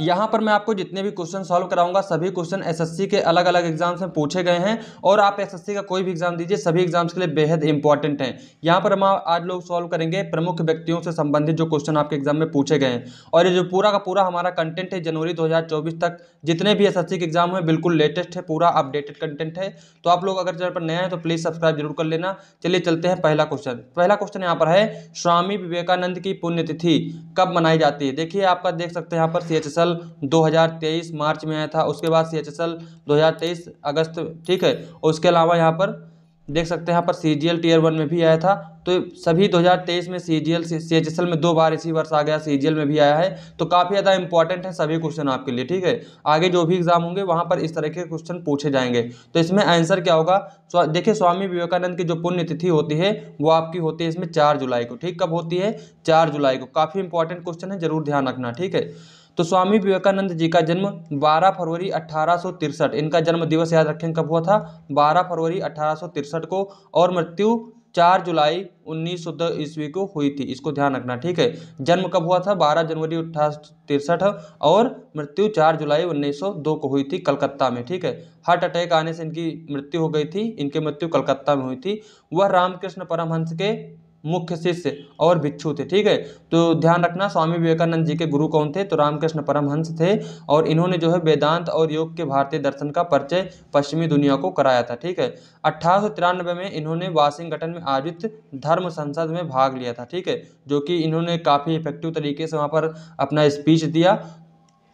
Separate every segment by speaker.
Speaker 1: यहाँ पर मैं आपको जितने भी क्वेश्चन सॉल्व कराऊंगा सभी क्वेश्चन एसएससी के अलग अलग एग्जाम्स में पूछे गए हैं और आप एसएससी का कोई भी एग्जाम दीजिए सभी एग्जाम्स के लिए बेहद इंपॉर्टेंट हैं यहाँ पर हम आज लोग सॉल्व करेंगे प्रमुख व्यक्तियों से संबंधित जो क्वेश्चन आपके एग्जाम में पूछे गए हैं और ये जो पूरा का पूरा हमारा कंटेंट है जनवरी दो तक जितने भी एस के एग्जाम हैं बिल्कुल लेटेस्ट है पूरा अपडेटेड कंटेंट है तो आप लोग अगर चैनल पर नए हैं तो प्लीज़ सब्सक्राइब जरूर कर लेना चलिए चलते हैं पहला क्वेश्चन पहला क्वेश्चन यहाँ पर है स्वामी विवेकानंद की पुण्यतिथि कब मनाई जाती है देखिए आपका देख सकते हैं यहाँ पर सी एल 2023 मार्च में आया था उसके बाद सी एच एस एल 2023 अगस्त ठीक है उसके अलावा यहाँ पर देख सकते हैं यहाँ पर C G L tier one में भी आया था तो सभी 2023 में C G L C H S L में दो बार इसी वर्ष आ गया सी जी एल में भी आया है तो काफ़ी ज़्यादा इंपॉर्टेंट है सभी क्वेश्चन आपके लिए ठीक है आगे जो भी एग्जाम होंगे वहाँ पर इस तरह के क्वेश्चन पूछे जाएंगे तो इसमें आंसर क्या होगा देखिए स्वामी विवेकानंद की जो पुण्यतिथि होती है वो आपकी होती है इसमें चार जुलाई को ठीक कब होती है चार जुलाई को काफ़ी इंपॉर्टेंट क्वेश्चन है जरूर ध्यान रखना ठीक है तो स्वामी विवेकानंद जी का जन्म 12 फरवरी अठारह इनका जन्म दिवस याद रखें कब हुआ था 12 फरवरी अठारह को और मृत्यु चार जुलाई उन्नीस सौ ईस्वी को हुई थी इसको ध्यान रखना ठीक है जन्म कब हुआ था बारह जनवरी अठारह तिरसठ और मृत्यु चार जुलाई उन्नीस सौ दो को हुई थी कलकत्ता में ठीक है हार्ट अटैक आने से इनकी मृत्यु हो गई थी इनकी मृत्यु कलकत्ता में हुई थी वह रामकृष्ण परमहंस के मुख्य शिष्य और भिक्षु थे ठीक है तो ध्यान रखना स्वामी विवेकानंद जी के गुरु कौन थे तो रामकृष्ण परमहंस थे और इन्होंने जो है वेदांत और योग के भारतीय दर्शन का परिचय पश्चिमी दुनिया को कराया था ठीक है अट्ठारह में इन्होंने वाशिंगटन में आयोजित धर्म संसद में भाग लिया था ठीक है जो कि इन्होंने काफ़ी इफेक्टिव तरीके से वहाँ पर अपना स्पीच दिया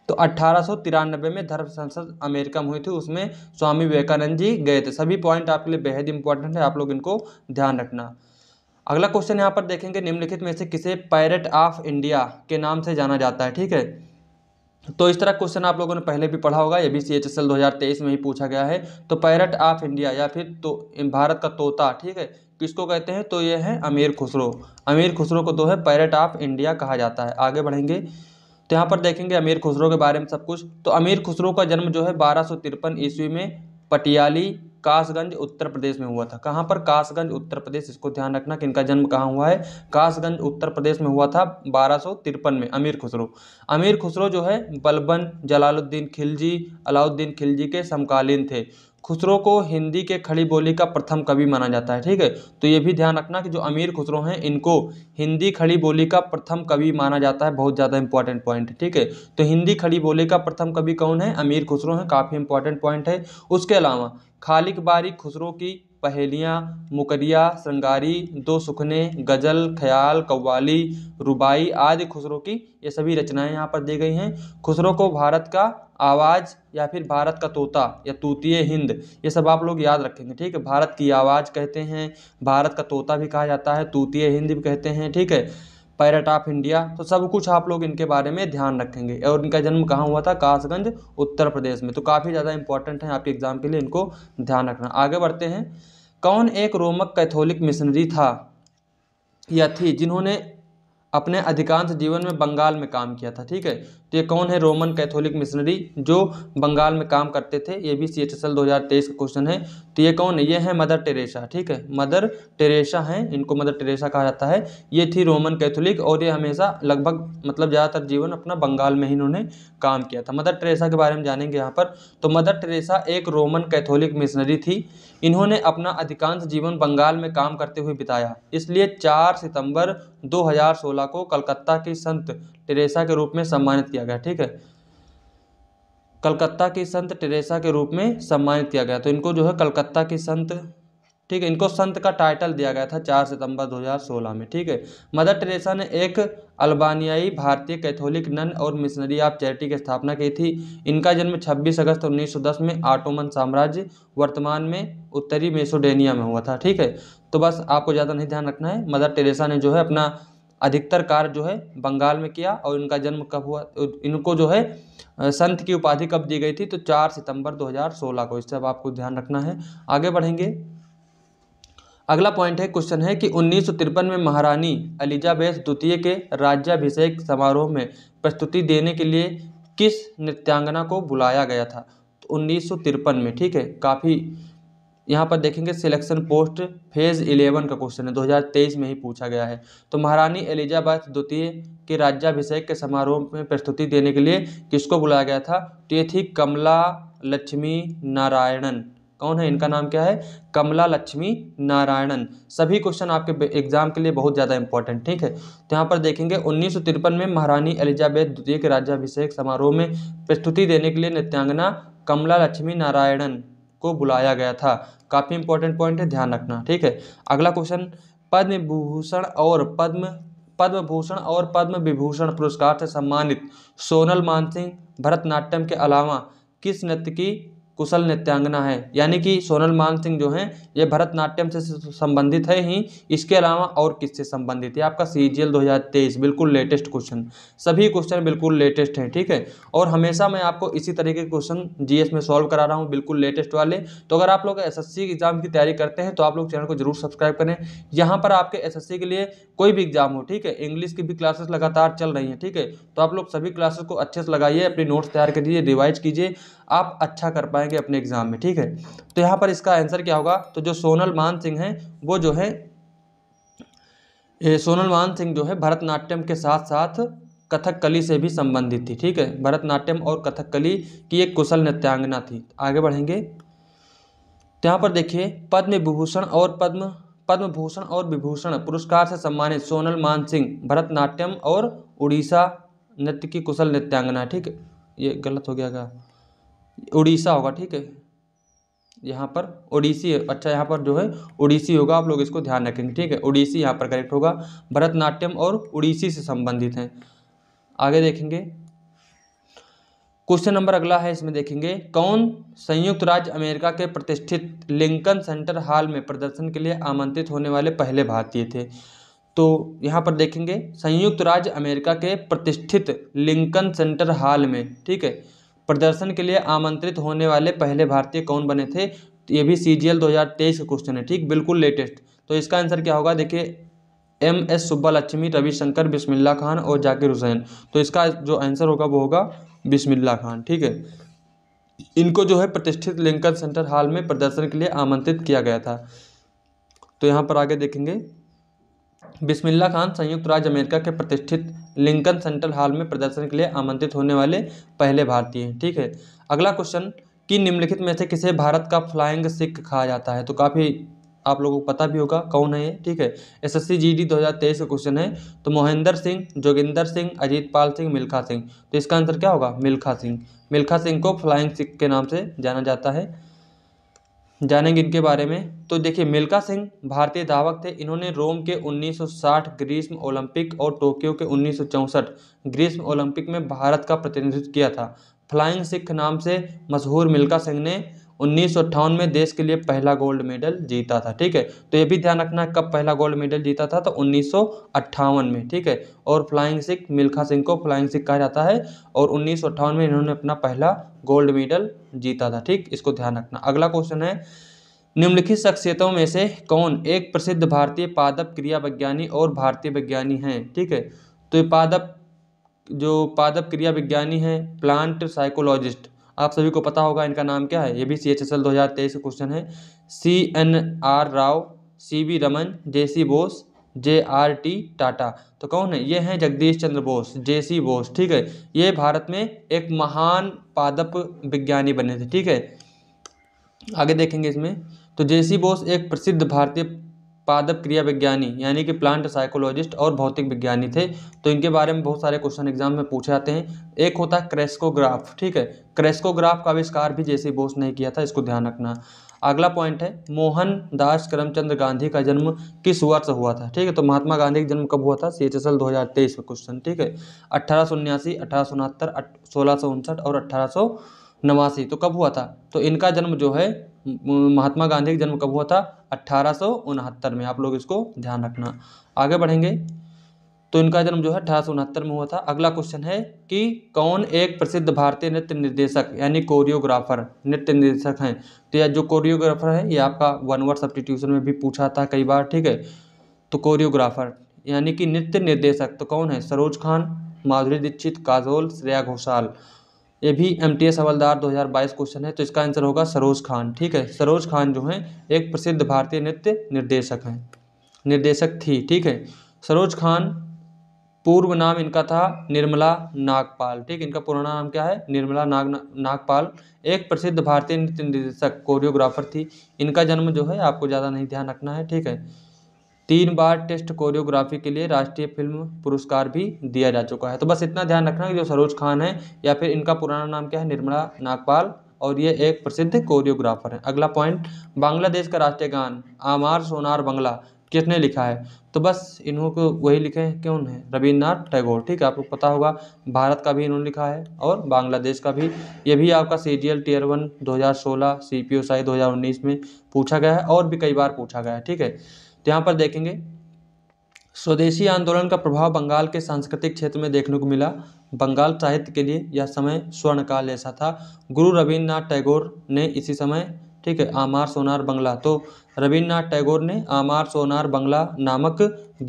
Speaker 1: तो अट्ठारह में धर्म संसद अमेरिका में हुई थी उसमें स्वामी विवेकानंद जी गए थे सभी पॉइंट आपके लिए बेहद इंपॉर्टेंट है आप लोग इनको ध्यान रखना अगला क्वेश्चन यहाँ पर देखेंगे निम्नलिखित में से किसे पायरेट ऑफ इंडिया के नाम से जाना जाता है ठीक है तो इस तरह क्वेश्चन आप लोगों ने पहले भी पढ़ा होगा ये भी सी एच एस एल दो हज़ार तेईस में ही पूछा गया है तो पैरट ऑफ इंडिया या फिर तो भारत का तोता ठीक है किसको कहते हैं तो ये है अमीर खुसरो अमीर खुसरो को तो है पैरट ऑफ इंडिया कहा जाता है आगे बढ़ेंगे तो यहाँ पर देखेंगे अमीर खुसरो के बारे में सब कुछ तो अमीर खुसरो का जन्म जो है बारह सौ तिरपन ईस्वी में पटियाली कासगंज उत्तर प्रदेश में हुआ था कहाँ पर कासगंज उत्तर प्रदेश इसको ध्यान रखना कि इनका जन्म कहाँ हुआ है कासगंज उत्तर प्रदेश में हुआ था बारह में अमीर खुसरो अमीर खुसरो जो है बलबन जलालुद्दीन खिलजी अलाउद्दीन खिलजी के समकालीन थे खुसरो को हिंदी के खड़ी बोली का प्रथम कवि माना जाता है ठीक है तो ये भी ध्यान रखना कि जो अमीर खुसरो हैं इनको हिंदी खड़ी बोली का प्रथम कवि माना जाता है बहुत ज़्यादा इंपॉर्टेंट पॉइंट ठीक है तो हिंदी खड़ी बोली का प्रथम कवि कौन है अमीर खुसरो हैं काफ़ी इंपॉर्टेंट पॉइंट है उसके अलावा खालिक बारी खुसरो की पहेलियाँ मुकरिया श्रृंगारी दो सुखने गज़ल ख्याल कव्वाली रुबाई आदि खुसरो की ये सभी रचनाएँ यहाँ पर दी गई हैं खुसरो को भारत का आवाज़ या फिर भारत का तोता या तूतीय हिंद ये सब आप लोग याद रखेंगे ठीक है भारत की आवाज़ कहते हैं भारत का तोता भी कहा जाता है तूतीय हिंद भी कहते हैं ठीक है पैरट ऑफ इंडिया तो सब कुछ आप लोग इनके बारे में ध्यान रखेंगे और इनका जन्म कहाँ हुआ था कासगंज उत्तर प्रदेश में तो काफ़ी ज़्यादा इंपॉर्टेंट है आपके एग्ज़ाम के लिए इनको ध्यान रखना आगे बढ़ते हैं कौन एक रोमक कैथोलिक मिशनरी था या थी जिन्होंने अपने अधिकांश जीवन में बंगाल में काम किया था ठीक है तो ये कौन है रोमन कैथोलिक मिशनरी जो बंगाल में काम करते थे ये भी सी एच एस एल दो हज़ार तेईस का क्वेश्चन है तो ये कौन है ये है मदर टेरेसा ठीक है मदर टेरेसा हैं इनको मदर टेरेसा कहा जाता है ये थी रोमन कैथोलिक और ये हमेशा लगभग मतलब ज़्यादातर जीवन अपना बंगाल में ही इन्होंने काम किया था मदर टेरेसा के बारे में जानेंगे यहाँ पर तो मदर टेरेसा एक रोमन कैथोलिक मिशनरी थी इन्होंने अपना अधिकांश जीवन बंगाल में काम करते हुए बिताया इसलिए चार सितंबर 2016 को कलकत्ता के संत टेरेसा के रूप में सम्मानित किया गया ठीक है कलकत्ता की संत टेरेसा के रूप में सम्मानित किया गया तो इनको जो है कलकत्ता की संत ठीक है इनको संत का टाइटल दिया गया था 4 सितंबर 2016 में ठीक है मदर टेरेसा ने एक अल्बानियाई भारतीय कैथोलिक नन और मिशनरी ऑफ चैरिटी की स्थापना की थी इनका जन्म 26 अगस्त 1910 में आटोमन साम्राज्य वर्तमान में उत्तरी मेसोडेनिया में हुआ था ठीक है तो बस आपको ज़्यादा नहीं ध्यान रखना है मदर टेरेसा ने जो है अपना अधिकतर कार्य जो है बंगाल में किया और इनका जन्म कब हुआ तो इनको जो है संत की उपाधि कब दी गई थी तो चार सितंबर 2016 को इससे अब आपको ध्यान रखना है आगे बढ़ेंगे अगला पॉइंट है क्वेश्चन है कि उन्नीस में महारानी एलिजाबेथ द्वितीय के राज्याभिषेक समारोह में प्रस्तुति देने के लिए किस नृत्यांगना को बुलाया गया था तो उन्नीस में ठीक है काफ़ी यहाँ पर देखेंगे सिलेक्शन पोस्ट फेज़ इलेवन का क्वेश्चन है 2023 में ही पूछा गया है तो महारानी एलिजाबैथ द्वितीय के राज्याभिषेक के समारोह में प्रस्तुति देने के लिए किसको बुलाया गया था तो ये थी कमला लक्ष्मी नारायणन कौन है इनका नाम क्या है कमला लक्ष्मी नारायणन सभी क्वेश्चन आपके एग्जाम के लिए बहुत ज़्यादा इंपॉर्टेंट ठीक है तो यहाँ पर देखेंगे उन्नीस में महारानी एलिजाबैथ द्वितीय के राज्याभिषेक समारोह में प्रस्तुति देने के लिए नृत्यांगना कमला लक्ष्मी नारायणन को बुलाया गया था काफ़ी इंपॉर्टेंट पॉइंट है ध्यान रखना ठीक है अगला क्वेश्चन पद्म विभूषण और पद्म पद्म भूषण और पद्म विभूषण पुरस्कार से सम्मानित सोनल मानसिंह भरतनाट्यम के अलावा किस नृत्य की कुशल नृत्यांगना है यानी कि सोनल मान सिंह जो हैं ये भरतनाट्यम से संबंधित है ही इसके अलावा और किससे संबंधित है आपका सी जी एल दो हज़ार तेईस बिल्कुल लेटेस्ट क्वेश्चन सभी क्वेश्चन बिल्कुल लेटेस्ट हैं ठीक है और हमेशा मैं आपको इसी तरीके के क्वेश्चन जीएस में सॉल्व करा रहा हूँ बिल्कुल लेटेस्ट वाले तो अगर आप लोग एस एस एग्ज़ाम की तैयारी करते हैं तो आप लोग चैनल को जरूर सब्सक्राइब करें यहाँ पर आपके एस के लिए कोई भी एग्ज़ाम हो ठीक है इंग्लिश की भी क्लासेस लगातार चल रही हैं ठीक है तो आप लोग सभी क्लासेस को अच्छे से लगाइए अपनी नोट्स तैयार करिए रिवाइज कीजिए आप अच्छा कर पाएंगे अपने एग्ज़ाम में ठीक है तो यहाँ पर इसका आंसर क्या होगा तो जो सोनल मान सिंह हैं वो जो है सोनल मान सिंह जो है भरतनाट्यम के साथ साथ कथकली से भी संबंधित थी ठीक है भरतनाट्यम और कथकली की एक कुशल नृत्यांगना थी आगे बढ़ेंगे तो यहाँ पर देखिए पद्म विभूषण और पद्म पद्म भूषण और विभूषण पुरस्कार से सम्मानित सोनल मान सिंह भरतनाट्यम और उड़ीसा नृत्य की कुशल नृत्यांगना ठीक ये गलत हो गया क्या उड़ीसा होगा ठीक है यहाँ पर ओडिसी अच्छा यहाँ पर जो है ओडिसी होगा आप लोग इसको ध्यान रखेंगे ठीक है ओडिसी यहाँ पर करेक्ट होगा भरतनाट्यम और उड़ीसी से संबंधित हैं आगे देखेंगे क्वेश्चन नंबर अगला है इसमें देखेंगे कौन संयुक्त राज्य अमेरिका के प्रतिष्ठित लिंकन सेंटर हॉल में प्रदर्शन के लिए आमंत्रित होने वाले पहले भारतीय थे तो यहाँ पर देखेंगे संयुक्त राज्य अमेरिका के प्रतिष्ठित लिंकन सेंटर हॉल में ठीक है प्रदर्शन के लिए आमंत्रित होने वाले पहले भारतीय कौन बने थे ये भी सी जी एल दो हज़ार तेईस का क्वेश्चन है ठीक बिल्कुल लेटेस्ट तो इसका आंसर क्या होगा देखिए M S Subbulakshmi Ravi Shankar Bismillah Khan और जाकिर हुसैन तो इसका जो आंसर होगा वो होगा बिस्मिल्ला खान ठीक है इनको जो है प्रतिष्ठित लिंकन सेंटर हॉल में प्रदर्शन के लिए आमंत्रित किया गया था तो यहाँ पर आगे देखेंगे बिस्मिल्ला खान संयुक्त राज्य अमेरिका के प्रतिष्ठित लिंकन सेंट्रल हॉल में प्रदर्शन के लिए आमंत्रित होने वाले पहले भारतीय ठीक है अगला क्वेश्चन कि निम्नलिखित में से किसे भारत का फ्लाइंग सिख कहा जाता है तो काफ़ी आप लोगों को पता भी होगा कौन है ये ठीक है S S C G D दो हज़ार तेईस का क्वेश्चन है तो मोहिंदर सिंह जोगिंदर सिंह अजीत पाल सिंह मिल्खा सिंह तो इसका आंसर क्या होगा मिल्खा सिंह मिल्खा सिंह को फ्लाइंग सिख के नाम से जाना जाता है जानेंगे इनके बारे में तो देखिए मिल्का सिंह भारतीय धावक थे इन्होंने रोम के 1960 ग्रीष्म ओलंपिक और टोक्यो के 1964 ग्रीष्म ओलंपिक में भारत का प्रतिनिधित्व किया था फ्लाइंग सिख नाम से मशहूर मिल्का सिंह ने उन्नीस में देश के लिए पहला गोल्ड मेडल जीता था ठीक है तो ये भी ध्यान रखना कब पहला गोल्ड मेडल जीता था तो उन्नीस में ठीक है और फ्लाइंग सिख मिल्खा सिंह को फ्लाइंग सिख कहा जाता है और उन्नीस में इन्होंने अपना पहला गोल्ड मेडल जीता था ठीक इसको ध्यान रखना अगला क्वेश्चन है निम्नलिखित शख्सियतों में से कौन एक प्रसिद्ध भारतीय पादप क्रिया विज्ञानी और भारतीय विज्ञानी हैं ठीक है तो ये पादप जो पादप क्रिया विज्ञानी हैं प्लांट साइकोलॉजिस्ट आप सभी को पता होगा इनका नाम क्या है ये भी सी एच एस एल दो हज़ार तेईस का क्वेश्चन है C N R Rao C V Raman J C Bose J R T Tata तो कौन है ये हैं जगदीश चंद्र बोस जे सी बोस ठीक है ये भारत में एक महान पादप विज्ञानी बने थे ठीक है आगे देखेंगे इसमें तो जे सी बोस एक प्रसिद्ध भारतीय पादप क्रिया विज्ञानी यानी कि प्लांट साइकोलॉजिस्ट और भौतिक विज्ञानी थे तो इनके बारे में बहुत सारे क्वेश्चन एग्जाम में पूछे जाते हैं एक होता है क्रेस्कोग्राफ ठीक है क्रेस्कोग्राफ का आविष्कार भी जैसे बोस ने किया था इसको ध्यान रखना अगला पॉइंट है मोहन दास करमचंद गांधी का जन्म किस वर्ष हुआ था ठीक है तो महात्मा गांधी का जन्म कब हुआ था सी एच एस एल दो हज़ार तेईस में क्वेश्चन ठीक है अट्ठारह सौ उन्यासी अठारह सौ उनहत्तर सोलह सौ उनसठ और अट्ठारह सौ नवासी तो कब हुआ था तो इनका जन्म जो है महात्मा गांधी का जन्म कब हुआ था अट्ठारह में आप लोग इसको ध्यान रखना आगे बढ़ेंगे तो इनका जन्म जो है अठारह में हुआ था अगला क्वेश्चन है कि कौन एक प्रसिद्ध भारतीय नृत्य निर्देशक यानी कोरियोग्राफर नृत्य निर्देशक हैं तो यह जो कोरियोग्राफर है ये आपका वन वर्ड सब्सटीट्यूशन में भी पूछा था कई बार ठीक है तो कोरियोग्राफर यानी कि नृत्य निर्देशक तो कौन है सरोज खान माधुरी दीक्षित काजोल श्रेया घोषाल ये भी एम टी एस हवलदार बाईस क्वेश्चन है तो इसका आंसर होगा सरोज खान ठीक है सरोज खान जो हैं एक प्रसिद्ध भारतीय नृत्य निर्देशक हैं निर्देशक थी ठीक है सरोज खान पूर्व नाम इनका था निर्मला नागपाल ठीक इनका पुराना नाम क्या है निर्मला नाग नागपाल एक प्रसिद्ध भारतीय नृत्य निर्देशक कोरियोग्राफर थी इनका जन्म जो है आपको ज़्यादा नहीं ध्यान रखना है ठीक है तीन बार टेस्ट कोरियोग्राफी के लिए राष्ट्रीय फिल्म पुरस्कार भी दिया जा चुका है तो बस इतना ध्यान रखना कि जो सरोज खान है या फिर इनका पुराना नाम क्या है निर्मला नागपाल और ये एक प्रसिद्ध कोरियोग्राफर हैं अगला पॉइंट बांग्लादेश का राष्ट्रीय गान आमार सोनार बंगला किसने लिखा है तो बस इन्हों को वही लिखे हैं क्यों है रविन्द्रनाथ टैगोर ठीक है आपको पता होगा भारत का भी इन्होंने लिखा है और बांग्लादेश का भी ये भी आपका C G L tier one दो हज़ार सोलह सी पी ओ साई दो हज़ार उन्नीस में पूछा गया है और भी कई बार पूछा गया है ठीक है तो यहाँ पर देखेंगे स्वदेशी आंदोलन का प्रभाव बंगाल के सांस्कृतिक क्षेत्र में देखने को मिला बंगाल साहित्य के लिए यह समय स्वर्णकाल ऐसा था गुरु रविन्द्रनाथ टैगोर ने इसी समय ठीक है आमार सोनार बंगला तो रविन्द्रनाथ टैगोर ने आमार सोनार बंगला नामक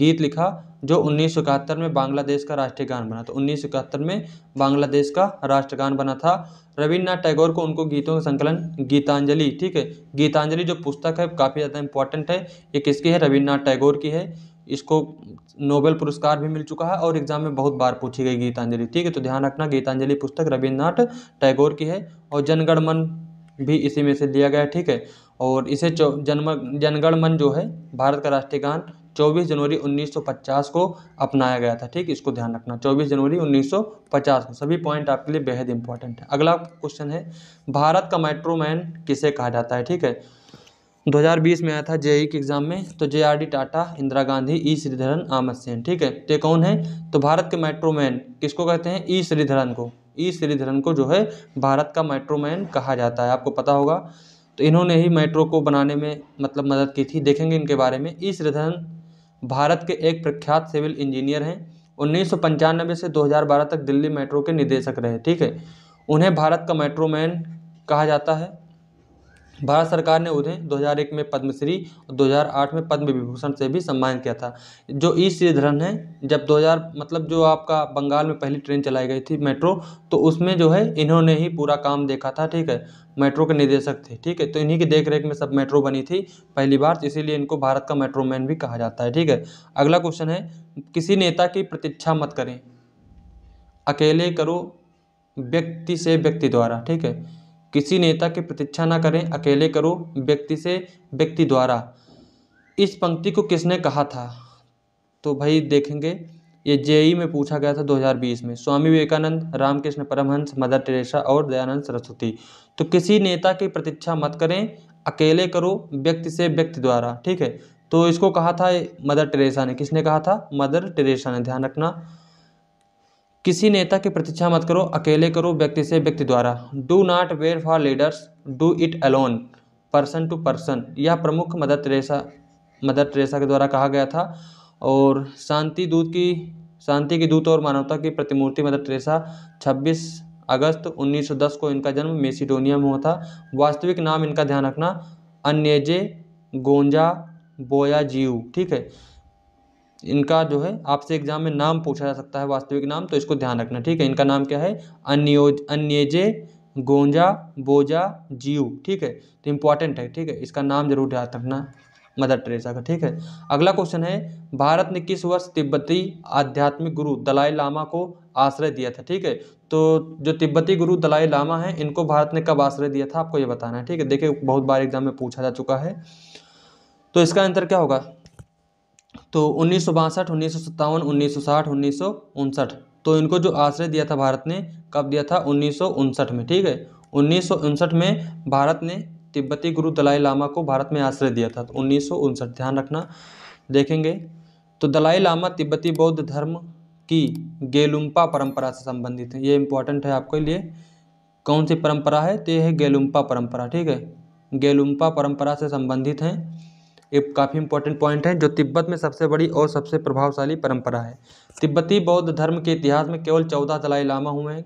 Speaker 1: गीत लिखा जो उन्नीस सौ इकहत्तर में बांग्लादेश का राष्ट्रीय गान बना तो उन्नीस सौ इकहत्तर में बांग्लादेश का राष्ट्रगान बना था रविन्द्रनाथ टैगोर को उनको गीतों का संकलन गीतांजलि ठीक है गीतांजलि जो पुस्तक है काफ़ी ज़्यादा इंपॉर्टेंट है ये किसकी है रविन्द्रनाथ टैगोर की है इसको नोबेल पुरस्कार भी मिल चुका है और एग्जाम में बहुत बार पूछी गई गीतांजलि ठीक है तो ध्यान रखना गीतांजलि पुस्तक रविन्द्रनाथ टैगोर की है और जनगणमन भी इसी में से लिया गया ठीक है और इसे जनगणमन जो है भारत का राष्ट्रीय गान 24 जनवरी 1950 को अपनाया गया था ठीक इसको ध्यान रखना 24 जनवरी 1950 को सभी पॉइंट आपके लिए बेहद इंपॉर्टेंट है अगला क्वेश्चन है भारत का मेट्रोमैन किसे कहा जाता है ठीक है 2020 में आया था जेई के एग्जाम में तो J R D Tata Indira Gandhi E e Sreedharan Amartya Sen ठीक है तो कौन है तो भारत के मेट्रोमैन किसको कहते हैं ई e श्रीधरन को ई e श्रीधरन को जो है भारत का मेट्रोमैन कहा जाता है आपको पता होगा तो इन्होंने ही मेट्रो को बनाने में मतलब मदद की थी देखेंगे इनके बारे में ई श्रीधरन भारत के एक प्रख्यात सिविल इंजीनियर हैं उन्नीस सौ से 2012 तक दिल्ली मेट्रो के निदेशक रहे ठीक है उन्हें भारत का मेट्रो मैन कहा जाता है भारत सरकार ने उन्हें 2001 में पद्मश्री और 2008 में पद्म विभूषण से भी सम्मानित किया था जो ई श्रीधरन है जब 2000 मतलब जो आपका बंगाल में पहली ट्रेन चलाई गई थी मेट्रो तो उसमें जो है इन्होंने ही पूरा काम देखा था ठीक है मेट्रो के निदेशक थे ठीक है तो इन्हीं की देख रेख में सब मेट्रो बनी थी पहली बार तो इसीलिए इनको भारत का मेट्रो मैन भी कहा जाता है ठीक है अगला क्वेश्चन है किसी नेता की प्रतीक्षा मत करें अकेले करो व्यक्ति से व्यक्ति द्वारा ठीक है किसी नेता की प्रतीक्षा ना करें अकेले करो व्यक्ति से व्यक्ति द्वारा इस पंक्ति को किसने कहा था तो भाई देखेंगे ये जेई में पूछा गया था 2020 में स्वामी विवेकानंद रामकृष्ण परमहंस मदर टेरेसा और दयानंद सरस्वती तो किसी नेता की प्रतीक्षा मत करें अकेले करो व्यक्ति से व्यक्ति द्वारा ठीक है तो इसको कहा था मदर टेरेसा ने किसने कहा था मदर टेरेसा ने ध्यान रखना किसी नेता की प्रतीक्षा मत करो अकेले करो व्यक्ति से व्यक्ति द्वारा do not wear for leaders do it alone person to person यह प्रमुख मदर टेरेसा मदर टेरेसा के द्वारा कहा गया था और शांति दूत की शांति की दूत और मानवता की प्रतिमूर्ति मदर टेरेसा छब्बीस अगस्त 1910 को इनका जन्म मेसिडोनिया में हुआ था वास्तविक नाम इनका ध्यान रखना अन्यजे गोंजा बोयाजीव ठीक है इनका जो है आपसे एग्जाम में नाम पूछा जा सकता है वास्तविक नाम तो इसको ध्यान रखना ठीक है इनका नाम क्या है अन्योज अन्यजे गोंजा बोजा जीव ठीक है तो इम्पॉर्टेंट है ठीक है इसका नाम जरूर ध्यान रखना मदर टेरेसा का ठीक है अगला क्वेश्चन है भारत ने किस वर्ष तिब्बती आध्यात्मिक गुरु दलाई लामा को आश्रय दिया था ठीक है तो जो तिब्बती गुरु दलाई लामा हैं इनको भारत ने कब आश्रय दिया था आपको ये बताना है ठीक है देखिए बहुत बार एग्जाम में पूछा जा चुका है तो इसका आंसर क्या होगा तो उन्नीस सौ बासठ उन्नीस सौ सत्तावन उन्नीस सौ साठ उन्नीस सौ उनसठ तो इनको जो आश्रय दिया था भारत ने कब दिया था उन्नीस में ठीक है उन्नीस में भारत ने तिब्बती गुरु दलाई लामा को भारत में आश्रय दिया था तो उन्नीस ध्यान रखना देखेंगे तो दलाई लामा तिब्बती बौद्ध धर्म की गेलुम्पा परंपरा से संबंधित है ये इंपॉर्टेंट है आपके लिए कौन सी परंपरा है तो ये है गेलुम्पा परंपरा ठीक है गेलुम्पा परंपरा से संबंधित हैं ये काफ़ी इंपॉर्टेंट पॉइंट है जो तिब्बत में सबसे बड़ी और सबसे प्रभावशाली परंपरा है तिब्बती बौद्ध धर्म के इतिहास में केवल चौदह दलाई लामा हुए हैं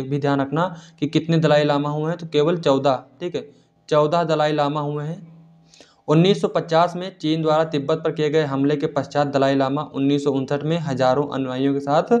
Speaker 1: एक भी ध्यान रखना कि कितने दलाई लामा हुए हैं तो केवल चौदह ठीक है चौदह दलाई लामा हुए हैं 1950 में चीन द्वारा तिब्बत पर किए गए हमले के पश्चात दलाई लामा उन्नीस में हजारों अनुयायियों के साथ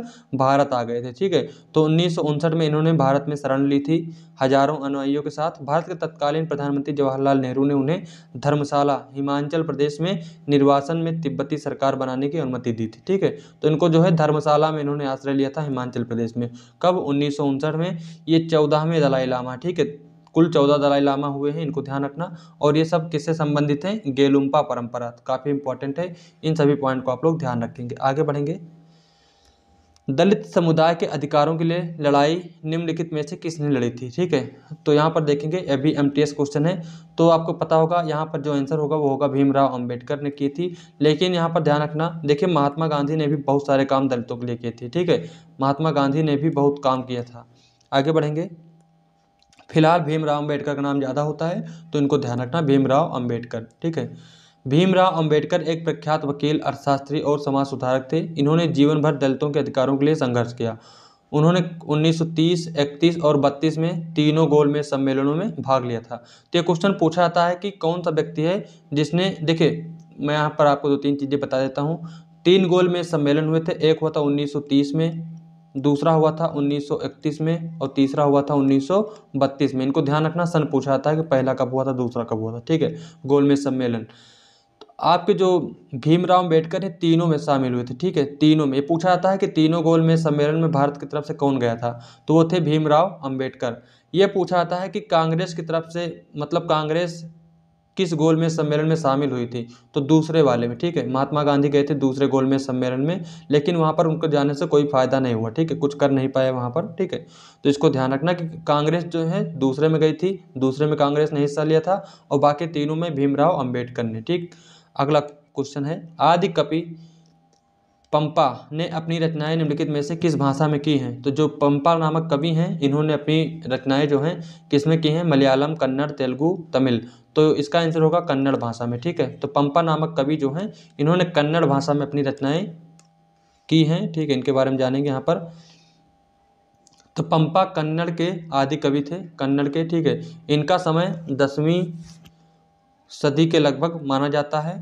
Speaker 1: भारत आ गए थे ठीक है तो उन्नीस में इन्होंने भारत में शरण ली थी हजारों अनुयायियों के साथ भारत के तत्कालीन प्रधानमंत्री जवाहरलाल नेहरू ने उन्हें धर्मशाला हिमाचल प्रदेश में निर्वासन में तिब्बती सरकार बनाने की अनुमति दी थी ठीक है तो इनको जो है धर्मशाला में इन्होंने आश्रय लिया था हिमाचल प्रदेश में कब उन्नीस में ये चौदहवें दलाई लामा ठीक है कुल चौदह दलाई लामा हुए हैं इनको ध्यान रखना और ये सब किससे संबंधित हैं गेलुम्पा परंपरा काफ़ी इंपॉर्टेंट है इन सभी पॉइंट को आप लोग ध्यान रखेंगे आगे बढ़ेंगे दलित समुदाय के अधिकारों के लिए लड़ाई निम्नलिखित में से किसने लड़ी थी ठीक है तो यहाँ पर देखेंगे अभी एम टी एस क्वेश्चन है तो आपको पता होगा यहाँ पर जो आंसर होगा वो होगा भीमराव अंबेडकर ने की थी लेकिन यहाँ पर ध्यान रखना देखिए महात्मा गांधी ने भी बहुत सारे काम दलितों के लिए किए थे ठीक है महात्मा गांधी ने भी बहुत काम किया था आगे बढ़ेंगे फिलहाल भीमराव अंबेडकर का नाम ज़्यादा होता है तो इनको ध्यान रखना भीमराव अंबेडकर ठीक है भीमराव अंबेडकर एक प्रख्यात वकील अर्थशास्त्री और समाज सुधारक थे इन्होंने जीवन भर दलितों के अधिकारों के लिए संघर्ष किया उन्होंने 1930, 31 और 32 में तीनों गोल में सम्मेलनों में भाग लिया था तो ये क्वेश्चन पूछा जाता है कि कौन सा व्यक्ति है जिसने देखिए मैं यहाँ पर आपको दो तीन चीज़ें बता देता हूँ तीन गोल में सम्मेलन हुए थे एक हुआ था 1930 में दूसरा हुआ था 1931 में और तीसरा हुआ था 1932 में इनको ध्यान रखना सन पूछा जाता है कि पहला कब हुआ था दूसरा कब हुआ था ठीक है गोलमेज सम्मेलन तो आपके जो भीमराव अम्बेडकर हैं तीनों में शामिल हुए थे ठीक है तीनों में ये पूछा जाता है कि तीनों गोलमेज सम्मेलन में भारत की तरफ से कौन गया था तो वो थे भीमराव अम्बेडकर ये पूछा जाता है कि कांग्रेस की तरफ से मतलब कांग्रेस किस गोलमेज सम्मेलन में शामिल हुई थी तो दूसरे वाले में ठीक है महात्मा गांधी गए थे दूसरे गोलमेज सम्मेलन में लेकिन वहाँ पर उनको जाने से कोई फ़ायदा नहीं हुआ ठीक है कुछ कर नहीं पाए वहाँ पर ठीक है तो इसको ध्यान रखना कि कांग्रेस जो है दूसरे में गई थी दूसरे में कांग्रेस ने हिस्सा लिया था और बाकी तीनों में भीमराव अम्बेडकर ने ठीक अगला क्वेश्चन है आदि कपि पंपा ने अपनी रचनाएँ निम्नलिखित में से किस भाषा में की हैं तो जो पंपा नामक कवि हैं इन्होंने अपनी रचनाएँ जो हैं किस में की हैं मलयालम कन्नड़ तेलुगु तमिल तो इसका आंसर होगा कन्नड़ भाषा में ठीक है तो पंपा नामक कवि जो हैं इन्होंने कन्नड़ भाषा में अपनी रचनाएँ की हैं ठीक है इनके बारे में जानेंगे यहाँ पर तो पंपा कन्नड़ के आदि कवि थे कन्नड़ के ठीक है इनका समय दसवीं सदी के लगभग माना जाता है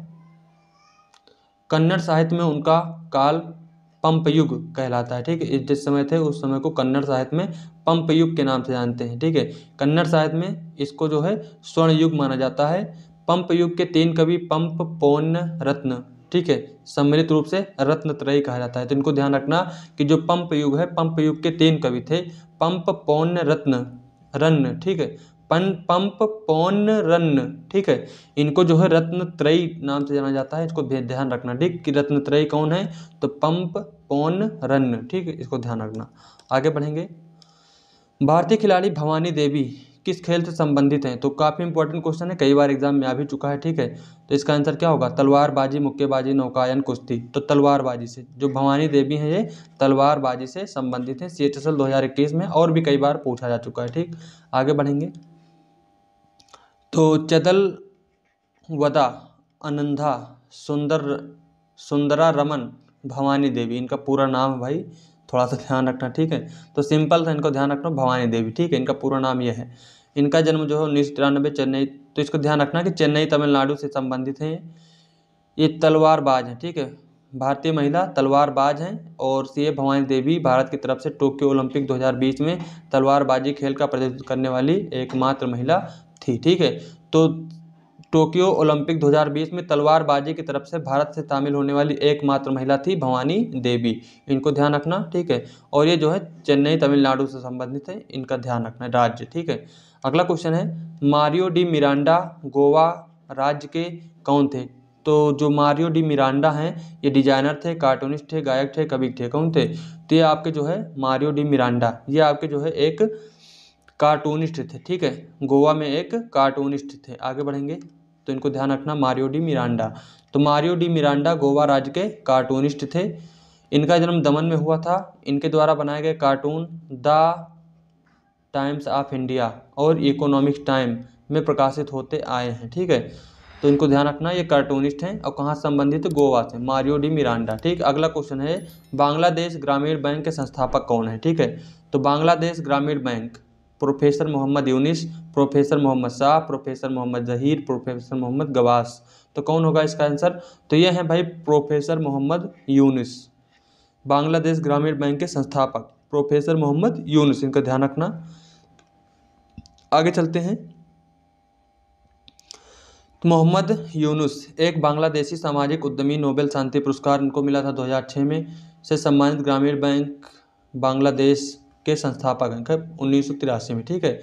Speaker 1: कन्नड़ साहित्य में उनका काल पंपयुग कहलाता है ठीक है जिस समय थे उस समय को कन्नड़ साहित्य में पंपयुग के नाम से जानते हैं ठीक है कन्नड़ साहित्य में इसको जो है स्वर्ण युग माना जाता है पंप युग के तीन कवि पंप पौन रत्न ठीक है सम्मिलित रूप से रत्न त्रय कहा जाता है तो इनको ध्यान रखना कि जो पंप युग है पंप युग के तीन कवि थे पंप पौन रत्न रन्न ठीक है पन पंप पौन रन ठीक है इनको जो है रत्न त्रय नाम से जाना जाता है इसको ध्यान रखना ठीक कि त्रय कौन है तो पंप पौन रन ठीक है इसको ध्यान रखना आगे बढ़ेंगे भारतीय खिलाड़ी भवानी देवी किस खेल से संबंधित हैं तो काफ़ी इंपॉर्टेंट क्वेश्चन है कई बार एग्जाम में आ भी चुका है ठीक है तो इसका आंसर क्या होगा तलवारबाजी मुक्केबाजी नौकायन कुश्ती तो तलवारबाजी से जो भवानी देवी हैं ये तलवारबाजी से संबंधित हैं सी एच एस एल दो हज़ार इक्कीस में और भी कई बार पूछा जा चुका है ठीक आगे बढ़ेंगे तो चदल वदा अनंधा सुंदर सुंदरा रमन भवानी देवी इनका पूरा नाम है भाई थोड़ा सा ध्यान रखना ठीक है तो सिंपल था इनको ध्यान रखना भवानी देवी ठीक है इनका पूरा नाम यह है इनका जन्म जो है उन्नीस तिरानबे चेन्नई तो इसको ध्यान रखना कि चेन्नई तमिलनाडु से संबंधित हैं ये तलवारबाज हैं ठीक है भारतीय महिला तलवारबाज हैं और सी ए भवानी देवी भारत की तरफ से टोक्यो ओलंपिक 2020 में तलवारबाजी खेल का प्रतिनिधित्व करने वाली एकमात्र महिला थी ठीक है तो टोक्यो ओलंपिक 2020 में तलवारबाजी की तरफ से भारत से शामिल होने वाली एकमात्र महिला थी भवानी देवी इनको ध्यान रखना ठीक है और ये जो है चेन्नई तमिलनाडु से संबंधित है इनका ध्यान रखना राज्य ठीक है अगला क्वेश्चन है मारियो डी मिरांडा गोवा राज्य के कौन थे तो जो मारियो डी मिरांडा हैं ये डिजाइनर थे कार्टूनिस्ट थे गायक थे कवि थे कौन थे तो ये आपके जो है मारियो डी मिरांडा ये आपके जो है एक कार्टूनिस्ट थे ठीक है गोवा में एक कार्टूनिस्ट थे आगे बढ़ेंगे तो इनको ध्यान रखना मारियो डी मिरांडा तो मारियो डी मिरांडा गोवा राज्य के कार्टूनिस्ट थे इनका जन्म दमन में हुआ था इनके द्वारा बनाए गए cartoon The Times of India और इकोनॉमिक टाइम में प्रकाशित होते आए हैं ठीक है तो इनको ध्यान रखना ये कार्टूनिस्ट हैं और कहाँ संबंधित गोवा से मारियो डी मिरांडा ठीक अगला क्वेश्चन है बांग्लादेश ग्रामीण बैंक के संस्थापक कौन है ठीक है तो Bangladesh Grameen Bank professor Mohammad Yunus professor Mohammad Shah professor Mohammad Zahir professor Mohammad Gawas तो कौन होगा इसका आंसर तो ये हैं भाई प्रोफेसर मोहम्मद यूनिस बांग्लादेश ग्रामीण बैंक के संस्थापक प्रोफेसर मोहम्मद यूनिस इनका ध्यान रखना आगे चलते हैं तो मोहम्मद यूनुस एक बांग्लादेशी सामाजिक उद्यमी नोबेल शांति पुरस्कार इनको मिला था 2006 में से सम्मानित ग्रामीण बैंक बांग्लादेश के संस्थापक हैं सौ उन्नीस में ठीक है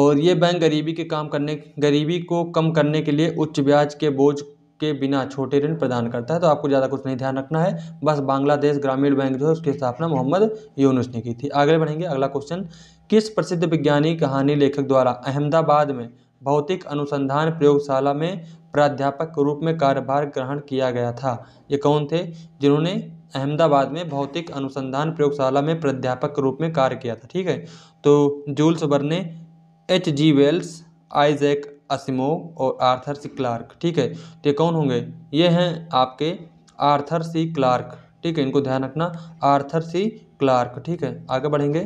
Speaker 1: और ये बैंक गरीबी के काम करने गरीबी को कम करने के लिए उच्च ब्याज के बोझ के बिना छोटे ऋण प्रदान करता है तो आपको ज़्यादा कुछ नहीं ध्यान रखना है बस बांग्लादेश ग्रामीण बैंक जो है उसकी स्थापना मोहम्मद यूनुस ने की थी आगे बढ़ेंगे अगला क्वेश्चन किस प्रसिद्ध विज्ञानी कहानी लेखक द्वारा अहमदाबाद में भौतिक अनुसंधान प्रयोगशाला में प्राध्यापक के रूप में कार्यभार ग्रहण किया गया था ये कौन थे जिन्होंने अहमदाबाद में भौतिक अनुसंधान प्रयोगशाला में प्राध्यापक के रूप में कार्य किया था ठीक है तो जूल्स ने H G Wells Isaac Asimov और आर्थर सी क्लार्क ठीक है तो ये कौन होंगे ये हैं आपके आर्थर सी क्लार्क ठीक है इनको ध्यान रखना आर्थर सी क्लार्क ठीक है आगे बढ़ेंगे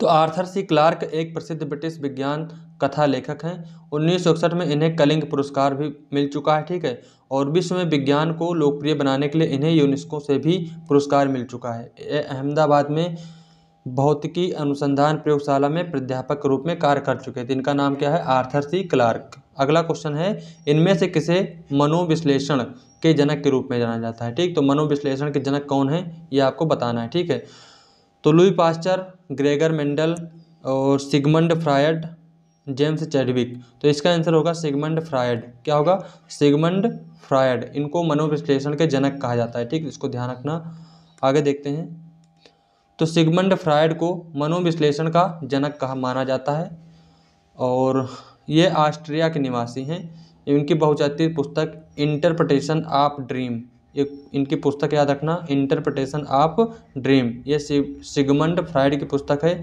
Speaker 1: तो आर्थर सी क्लार्क एक प्रसिद्ध ब्रिटिश विज्ञान कथा लेखक हैं उन्नीस में इन्हें कलिंग पुरस्कार भी मिल चुका है ठीक है और विश्व में विज्ञान को लोकप्रिय बनाने के लिए इन्हें यूनेस्को से भी पुरस्कार मिल चुका है अहमदाबाद में भौतिकी अनुसंधान प्रयोगशाला में प्राध्यापक के रूप में कार्य कर चुके थे इनका नाम क्या है आर्थर सी क्लार्क अगला क्वेश्चन है इनमें से किसे मनोविश्लेषण के जनक के रूप में जाना जाता है ठीक तो मनोविश्लेषण के जनक कौन है ये आपको बताना है ठीक है तो लुई पास्चर ग्रेगर मेंडल और सिगमंड फ्रायड जेम्स चैडविक तो इसका आंसर होगा सिगमंड फ्रायड क्या होगा सिगमंड फ्रायड इनको मनोविश्लेषण के जनक कहा जाता है ठीक इसको ध्यान रखना आगे देखते हैं तो सिगमंड फ्रायड को मनोविश्लेषण का जनक कहा माना जाता है और ये ऑस्ट्रिया के निवासी हैं इनकी बहुचर्चित पुस्तक इंटरप्रटेशन ऑफ ड्रीम एक इनकी पुस्तक याद रखना इंटरप्रटेशन ऑफ ड्रीम ये सिगमंड फ्राइड की पुस्तक है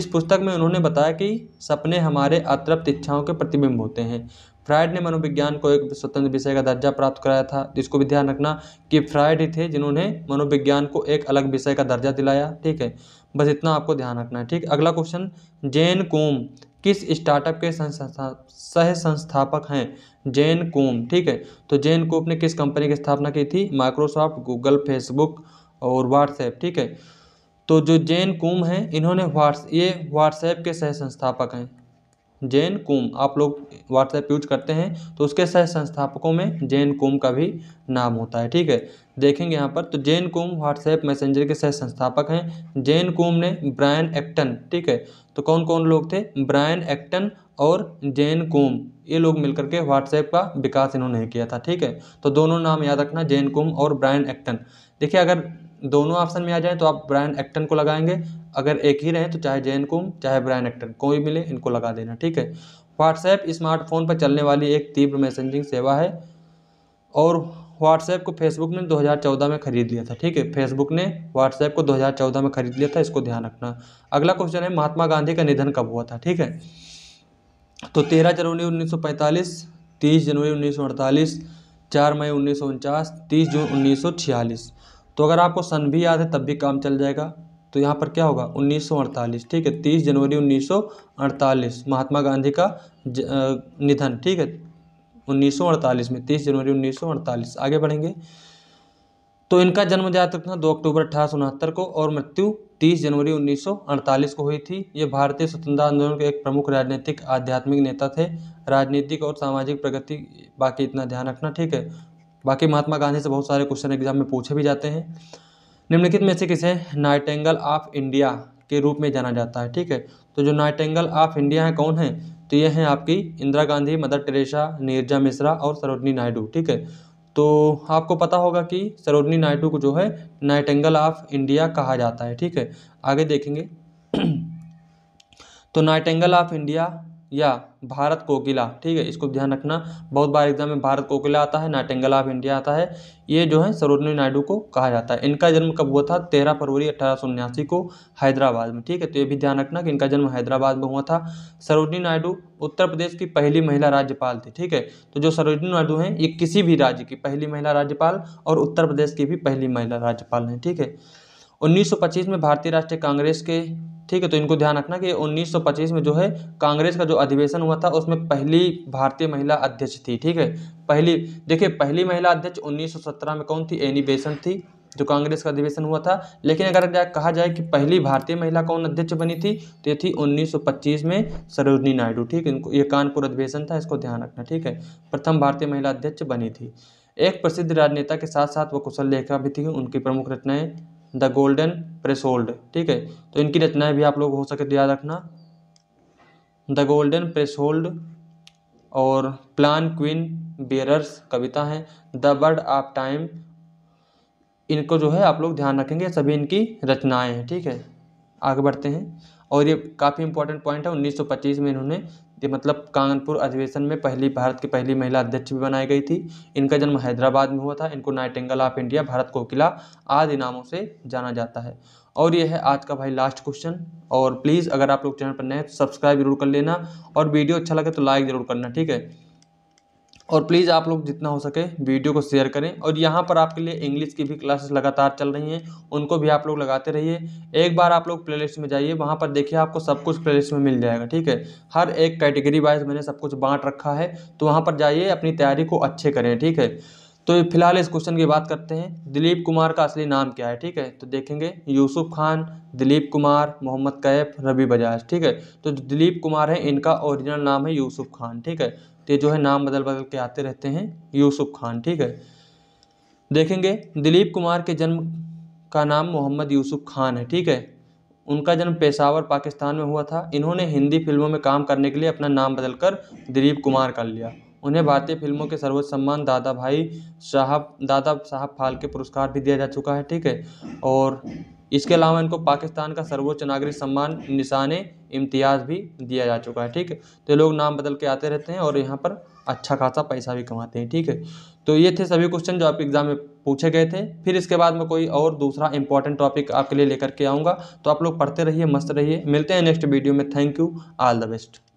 Speaker 1: इस पुस्तक में उन्होंने बताया कि सपने हमारे अतृप्त इच्छाओं के प्रतिबिंब होते हैं फ्राइड ने मनोविज्ञान को एक स्वतंत्र विषय का दर्जा प्राप्त कराया था जिसको भी ध्यान रखना कि फ्राइड ही थे जिन्होंने मनोविज्ञान को एक अलग विषय का दर्जा दिलाया ठीक है बस इतना आपको ध्यान रखना है ठीक अगला क्वेश्चन जेन कोम किस स्टार्टअप के सह संस्थापक हैं जैन कोम ठीक है तो जैन कोम ने किस कंपनी की स्थापना की थी माइक्रोसॉफ्ट गूगल फेसबुक और व्हाट्सएप ठीक है तो जो जैन कोम हैं इन्होंने व्हाट्स ये व्हाट्सएप के सह संस्थापक हैं जैन कुम आप लोग व्हाट्सएप यूज करते हैं तो उसके सह संस्थापकों में जैन कुम का भी नाम होता है ठीक है देखेंगे यहाँ पर तो जैन कुम व्हाट्सएप मैसेंजर के सह संस्थापक हैं जैन कुम ने ब्रायन एक्टन ठीक है तो कौन कौन लोग थे ब्रायन एक्टन और जैन कुम ये लोग मिलकर के व्हाट्सएप का विकास इन्होंने किया था ठीक है तो दोनों नाम याद रखना जैन कुम और ब्रायन एक्टन देखिए अगर दोनों ऑप्शन में आ जाए तो आप ब्रायन एक्टन को लगाएंगे अगर एक ही रहे तो चाहे जैन कुम चाहे ब्रायन एक्टन कोई मिले इनको लगा देना ठीक है व्हाट्सएप स्मार्टफोन पर चलने वाली एक तीव्र मैसेजिंग सेवा है और व्हाट्सएप को फेसबुक ने 2014 में खरीद लिया था ठीक है फेसबुक ने व्हाट्सएप को 2014 में खरीद लिया था इसको ध्यान रखना अगला क्वेश्चन है महात्मा गांधी का निधन कब हुआ था ठीक है तो 13 जनवरी 1945 30 जनवरी 1948 4 मई उन्नीस सौ जून उन्नीस तो अगर आपको सन भी याद है तब भी काम चल जाएगा तो यहाँ पर क्या होगा 1948 ठीक है 30 जनवरी 1948 महात्मा गांधी का निधन ठीक है 1948 में 30 जनवरी 1948 आगे बढ़ेंगे तो इनका जन्म जातक था दो अक्टूबर अठारह को और मृत्यु 30 जनवरी 1948 को हुई थी ये भारतीय स्वतंत्रता आंदोलन के एक प्रमुख राजनीतिक आध्यात्मिक नेता थे राजनीतिक और सामाजिक प्रगति बाकी इतना ध्यान रखना ठीक है बाकी महात्मा गांधी से बहुत सारे क्वेश्चन एग्जाम में पूछे भी जाते हैं निम्नलिखित में से किसे नाइटेंगल ऑफ इंडिया के रूप में जाना जाता है ठीक है तो जो नाइटेंगल ऑफ इंडिया है कौन है तो ये हैं आपकी इंदिरा गांधी मदर टेरेसा नीरजा मिश्रा और सरोजनी नायडू ठीक है तो आपको पता होगा कि सरोजनी नायडू को जो है नाइटेंगल ऑफ इंडिया कहा जाता है ठीक है आगे देखेंगे तो नाइटेंगल ऑफ इंडिया या भारत कोकिला ठीक है इसको ध्यान रखना बहुत बार एग्जाम में भारत कोकिला आता है नाटेंगल ऑफ इंडिया आता है ये जो है सरोजनी नायडू को कहा जाता है इनका जन्म कब हुआ था तेरह फरवरी अठारह को हैदराबाद में ठीक है तो ये भी ध्यान रखना कि इनका जन्म हैदराबाद में हुआ था सरोजनी नायडू उत्तर प्रदेश की पहली महिला राज्यपाल थी ठीक है तो जो सरोजनी नायडू हैं ये किसी भी राज्य की पहली महिला राज्यपाल और उत्तर प्रदेश की भी पहली महिला राज्यपाल हैं ठीक है 1925 में भारतीय राष्ट्रीय कांग्रेस के ठीक है तो इनको ध्यान रखना कि 1925 में जो है कांग्रेस का जो अधिवेशन हुआ था उसमें पहली भारतीय महिला अध्यक्ष थी ठीक है पहली देखिए पहली महिला अध्यक्ष 1917 में कौन थी एनी बेसन थी जो कांग्रेस का अधिवेशन हुआ था लेकिन अगर कहा जाए कि पहली भारतीय महिला कौन अध्यक्ष बनी थी तो ये थी 1925 में सरोजनी नायडू ठीक है इनको ये कानपुर अधिवेशन था इसको ध्यान रखना ठीक है प्रथम भारतीय महिला अध्यक्ष बनी थी एक प्रसिद्ध राजनेता के साथ साथ वो कुशल लेखा भी थी उनकी प्रमुख रचनाएं द गोल्डन प्रेसोल्ड ठीक है तो इनकी रचनाएं भी आप लोग हो सके तो याद रखना द गोल्डन प्रेसोल्ड और प्लान क्वीन बेरर्स कविता है द बर्ड ऑफ टाइम इनको जो है आप लोग ध्यान रखेंगे सभी इनकी रचनाएं हैं ठीक है आगे बढ़ते हैं और ये काफ़ी इंपॉर्टेंट पॉइंट है 1925 में इन्होंने ये मतलब कानपुर अधिवेशन में पहली भारत की पहली महिला अध्यक्ष भी बनाई गई थी इनका जन्म हैदराबाद में हुआ था इनको एंगल ऑफ इंडिया भारत कोकिला आदि नामों से जाना जाता है और ये है आज का भाई लास्ट क्वेश्चन और प्लीज़ अगर आप लोग चैनल पर नए तो सब्सक्राइब जरूर कर लेना और वीडियो अच्छा लगे तो लाइक ज़रूर करना ठीक है और प्लीज़ आप लोग जितना हो सके वीडियो को शेयर करें और यहाँ पर आपके लिए इंग्लिश की भी क्लासेस लगातार चल रही हैं उनको भी आप लोग लगाते रहिए एक बार आप लोग प्लेलिस्ट में जाइए वहाँ पर देखिए आपको सब कुछ प्लेलिस्ट में मिल जाएगा ठीक है हर एक कैटेगरी वाइज मैंने सब कुछ बांट रखा है तो वहाँ पर जाइए अपनी तैयारी को अच्छे करें ठीक है तो फिलहाल इस क्वेश्चन की बात करते हैं दिलीप कुमार का असली नाम क्या है ठीक है तो देखेंगे यूसुफ खान दिलीप कुमार मोहम्मद कैफ रवि बजाज ठीक है तो दिलीप कुमार है इनका ओरिजिनल नाम है यूसुफ खान ठीक है ये जो है नाम बदल बदल के आते रहते हैं यूसुफ खान ठीक है देखेंगे दिलीप कुमार के जन्म का नाम मोहम्मद यूसुफ खान है ठीक है उनका जन्म पेशावर पाकिस्तान में हुआ था इन्होंने हिंदी फिल्मों में काम करने के लिए अपना नाम बदलकर दिलीप कुमार कर लिया उन्हें भारतीय फिल्मों के सर्वोच्च सम्मान दादा भाई साहब दादा साहब फाल्के पुरस्कार भी दिया जा चुका है ठीक है और इसके अलावा इनको पाकिस्तान का सर्वोच्च नागरिक सम्मान निशान इम्तियाज़ भी दिया जा चुका है ठीक है तो लोग नाम बदल के आते रहते हैं और यहाँ पर अच्छा खासा पैसा भी कमाते हैं ठीक है तो ये थे सभी क्वेश्चन जो आपके एग्जाम में पूछे गए थे फिर इसके बाद मैं कोई और दूसरा इंपॉर्टेंट टॉपिक आपके लिए लेकर के आऊँगा तो आप लोग पढ़ते रहिए मस्त रहिए मिलते हैं नेक्स्ट वीडियो में thank you all the best